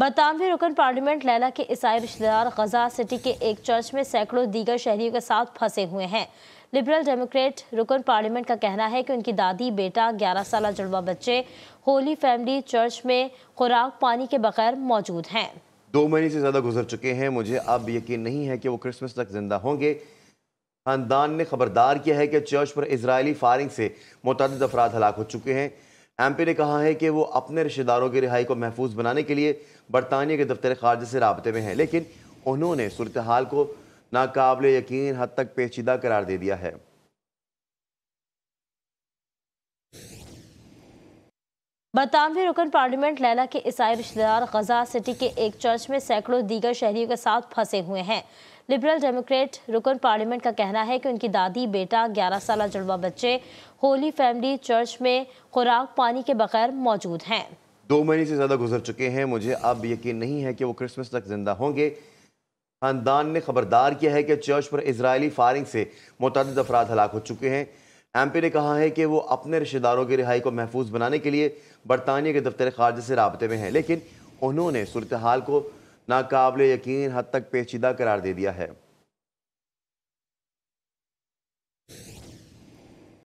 बरतानवी रुकन पार्लियामेंट लैला के ईसाई रिश्तेदार गजा सिटी के एक चर्च में सैकड़ों दीगर शहरियों के साथ फंसे हुए हैं लिबरल डेमोक्रेट रुकन पार्लियामेंट का कहना है कि उनकी दादी बेटा 11 साल जुड़वा बच्चे होली फैमिली चर्च में खुराक पानी के बगैर मौजूद हैं दो महीने से ज़्यादा गुजर चुके हैं मुझे अब यकीन नहीं है कि वो क्रिसमस तक जिंदा होंगे खानदान ने खबरदार किया है कि चर्च पर इसराइली फायरिंग से मुतद अफराद हलाक हो चुके हैं पी ने कहा है कि वो अपने रिश्तेदारों की रिहाई को महफूज बनाने के लिए बरतानिया के दफ्तर खारजे से रबते में हैं लेकिन उन्होंने सूरत हाल को नाकबले यकीन हद तक पेचीदा करार दे दिया है बरतानवी रुकन पार्लियामेंट लैला के ईसाई रिश्तेदार गजा सिटी के एक चर्च में सैकड़ों दीगर शहरियों के साथ फंसे हुए हैं लिबरल डेमोक्रेट रुकन पार्लियामेंट का कहना है कि उनकी दादी बेटा 11 साल जुड़वा बच्चे होली फैमिली चर्च में खुराक पानी के बगैर मौजूद हैं दो महीने से ज़्यादा गुजर चुके हैं मुझे अब यकीन नहीं है कि वो क्रिसमस तक जिंदा होंगे खानदान ने खबरदार किया है कि चर्च पर इसराइली फायरिंग से मुतद अफराद हलाक हो चुके हैं एमपी ने कहा है कि वो अपने रिश्तेदारों की रिहाई को महफूज बनाने के लिए बरतानिया के दफ्तर खारजे से रबते में हैं लेकिन उन्होंने सूरत हाल को नाकबले यकीन हद तक पेचीदा करार दे दिया है